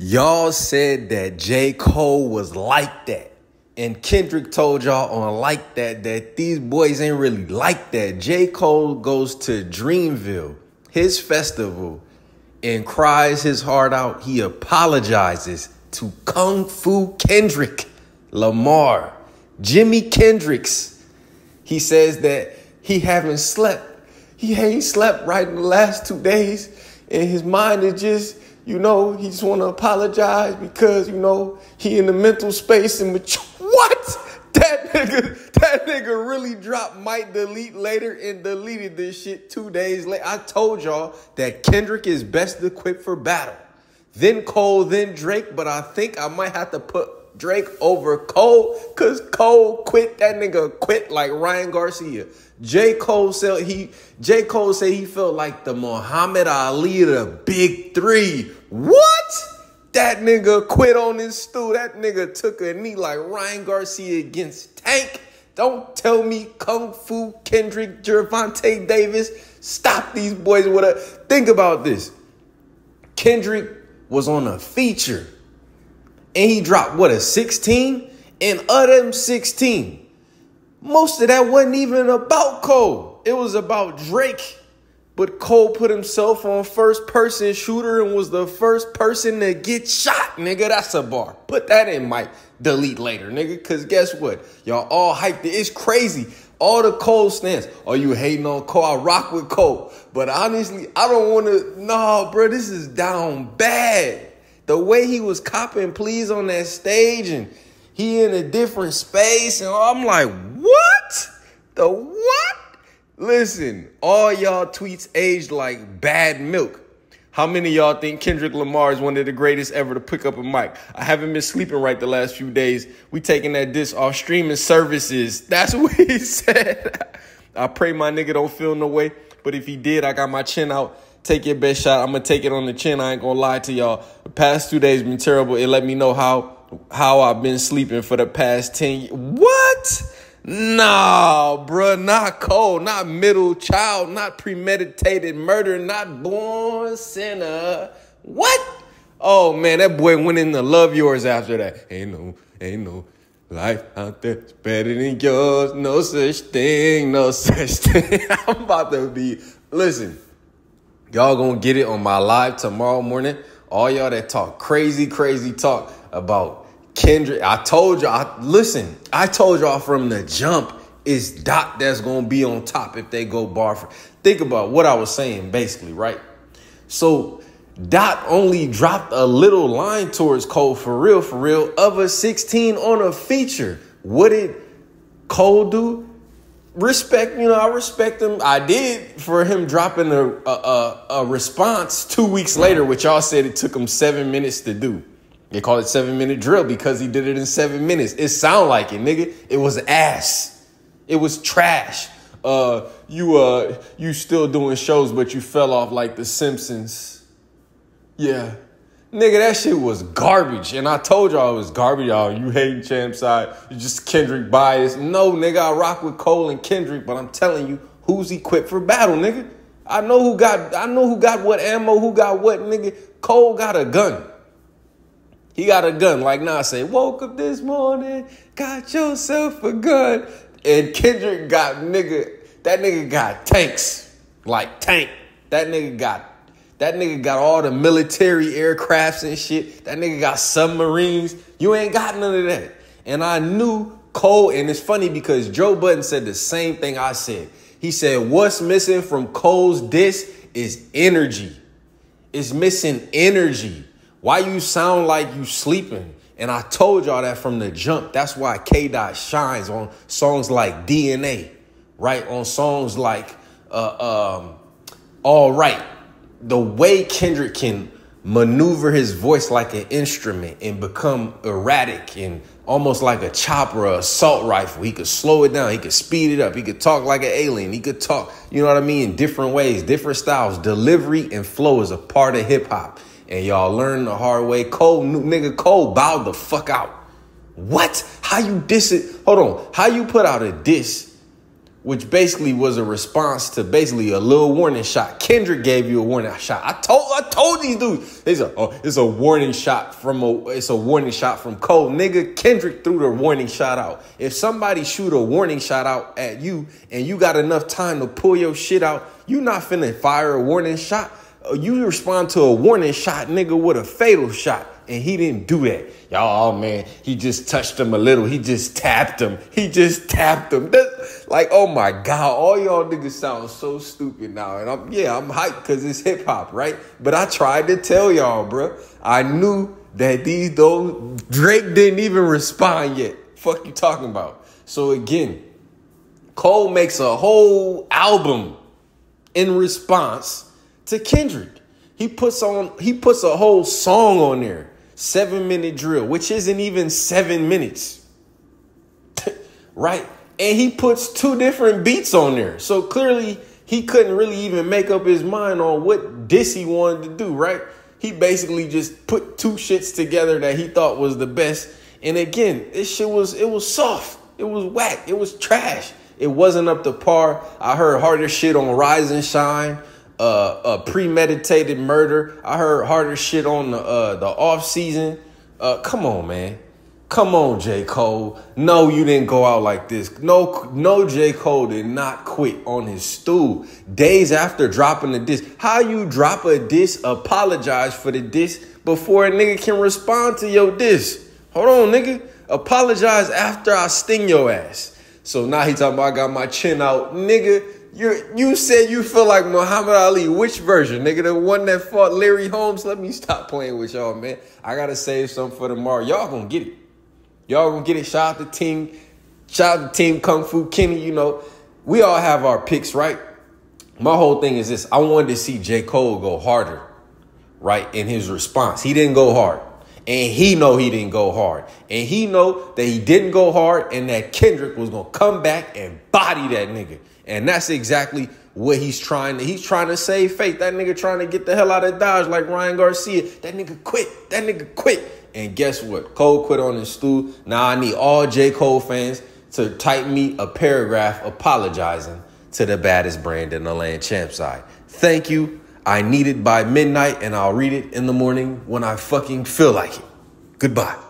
Y'all said that J. Cole was like that. And Kendrick told y'all on like that that these boys ain't really like that. J. Cole goes to Dreamville, his festival, and cries his heart out. He apologizes to Kung Fu Kendrick Lamar, Jimmy Kendricks. He says that he haven't slept. He ain't slept right in the last two days, and his mind is just you know, he just want to apologize because, you know, he in the mental space and mature. What? That nigga, that nigga really dropped might delete later and deleted this shit two days later. I told y'all that Kendrick is best equipped for battle. Then Cole, then Drake, but I think I might have to put Drake over Cole, cause Cole quit that nigga quit like Ryan Garcia. J. Cole said he J. Cole said he felt like the Muhammad Ali the big three. What? That nigga quit on his stool. That nigga took a knee like Ryan Garcia against Tank. Don't tell me Kung Fu Kendrick Gervonta Davis. Stop these boys with a think about this. Kendrick was on a feature and he dropped what a 16 and of them 16 most of that wasn't even about cole it was about drake but cole put himself on first person shooter and was the first person to get shot nigga that's a bar put that in mike delete later nigga because guess what y'all all hyped it it's crazy all the Cole stance. Are you hating on Cole? I rock with Cole. But honestly, I don't want to. No, bro, this is down bad the way he was copping please on that stage and he in a different space and I'm like, what? The what? Listen, all y'all tweets aged like bad milk. How many y'all think Kendrick Lamar is one of the greatest ever to pick up a mic? I haven't been sleeping right the last few days. We taking that disc off streaming services. That's what he said. I pray my nigga don't feel no way, but if he did, I got my chin out Take your best shot. I'm gonna take it on the chin. I ain't gonna lie to y'all. The past two days been terrible. It let me know how how I've been sleeping for the past 10 What? Nah, bruh, not cold, not middle child, not premeditated murder, not born sinner. What? Oh man, that boy went in the love yours after that. Ain't no, ain't no life out there it's better than yours. No such thing, no such thing. I'm about to be listen. Y'all gonna get it on my live tomorrow morning. All y'all that talk crazy, crazy talk about Kendrick. I told y'all, listen, I told y'all from the jump is Dot that's gonna be on top if they go bar for. Think about what I was saying basically, right? So Dot only dropped a little line towards Cole for real, for real, of a 16 on a feature. What did Cole do? respect, you know, I respect him. I did for him dropping a, a, a response two weeks later, which y'all said it took him seven minutes to do. They call it seven minute drill because he did it in seven minutes. It sound like it, nigga. It was ass. It was trash. Uh, you uh, you still doing shows, but you fell off like The Simpsons. Yeah. Nigga, that shit was garbage. And I told y'all it was garbage, y'all. You hating champ side. You just Kendrick bias. No, nigga, I rock with Cole and Kendrick, but I'm telling you, who's equipped for battle, nigga? I know who got I know who got what ammo, who got what, nigga. Cole got a gun. He got a gun. Like Nas say, woke up this morning, got yourself a gun. And Kendrick got nigga, that nigga got tanks. Like tank. That nigga got that nigga got all the military aircrafts and shit. That nigga got submarines. You ain't got none of that. And I knew Cole, and it's funny because Joe Button said the same thing I said. He said, What's missing from Cole's disc is energy. It's missing energy. Why you sound like you sleeping? And I told y'all that from the jump. That's why K Dot shines on songs like DNA, right? On songs like uh, um, All Right the way Kendrick can maneuver his voice like an instrument and become erratic and almost like a chopper or assault rifle. He could slow it down, he could speed it up, he could talk like an alien, he could talk, you know what I mean, in different ways, different styles. Delivery and flow is a part of hip hop. And y'all learn the hard way. Cole, nigga, Cole bowed the fuck out. What? How you diss it? Hold on. How you put out a diss which basically was a response to basically a little warning shot. Kendrick gave you a warning shot. I told I told these dudes, they said, oh, it's a warning shot from a it's a warning shot from Cole. Nigga, Kendrick threw the warning shot out. If somebody shoot a warning shot out at you and you got enough time to pull your shit out, you not finna fire a warning shot uh, you respond to a warning shot, nigga, with a fatal shot. And he didn't do that. Y'all, oh, man, he just touched him a little. He just tapped him. He just tapped him. like, oh my God, all y'all niggas sound so stupid now. And I'm, yeah, I'm hyped because it's hip hop, right? But I tried to tell y'all, bro. I knew that these, those, Drake didn't even respond yet. Fuck you talking about. So again, Cole makes a whole album in response to Kendrick. He puts on he puts a whole song on there. 7-minute drill, which isn't even 7 minutes. right? And he puts two different beats on there. So clearly he couldn't really even make up his mind on what diss he wanted to do, right? He basically just put two shits together that he thought was the best. And again, this shit was it was soft. It was whack. It was trash. It wasn't up to par. I heard harder shit on Rise and Shine uh, a premeditated murder. I heard harder shit on the uh, the off season. Uh, come on, man. Come on, J. Cole. No, you didn't go out like this. No, no, J. Cole did not quit on his stool days after dropping the disc. How you drop a disc? apologize for the disc before a nigga can respond to your disc. Hold on, nigga. Apologize after I sting your ass. So now he talking about I got my chin out. Nigga, you you said you feel like Muhammad Ali. Which version, nigga? The one that fought Larry Holmes. Let me stop playing with y'all, man. I gotta save some for tomorrow. Y'all gonna get it. Y'all gonna get it. Shout out to team. Shout out to team Kung Fu Kenny. You know, we all have our picks, right? My whole thing is this: I wanted to see J Cole go harder, right? In his response, he didn't go hard and he know he didn't go hard and he know that he didn't go hard and that kendrick was gonna come back and body that nigga and that's exactly what he's trying to he's trying to save faith that nigga trying to get the hell out of dodge like ryan garcia that nigga quit that nigga quit and guess what cole quit on his stool now i need all j cole fans to type me a paragraph apologizing to the baddest brand in the land champ side thank you I need it by midnight and I'll read it in the morning when I fucking feel like it. Goodbye.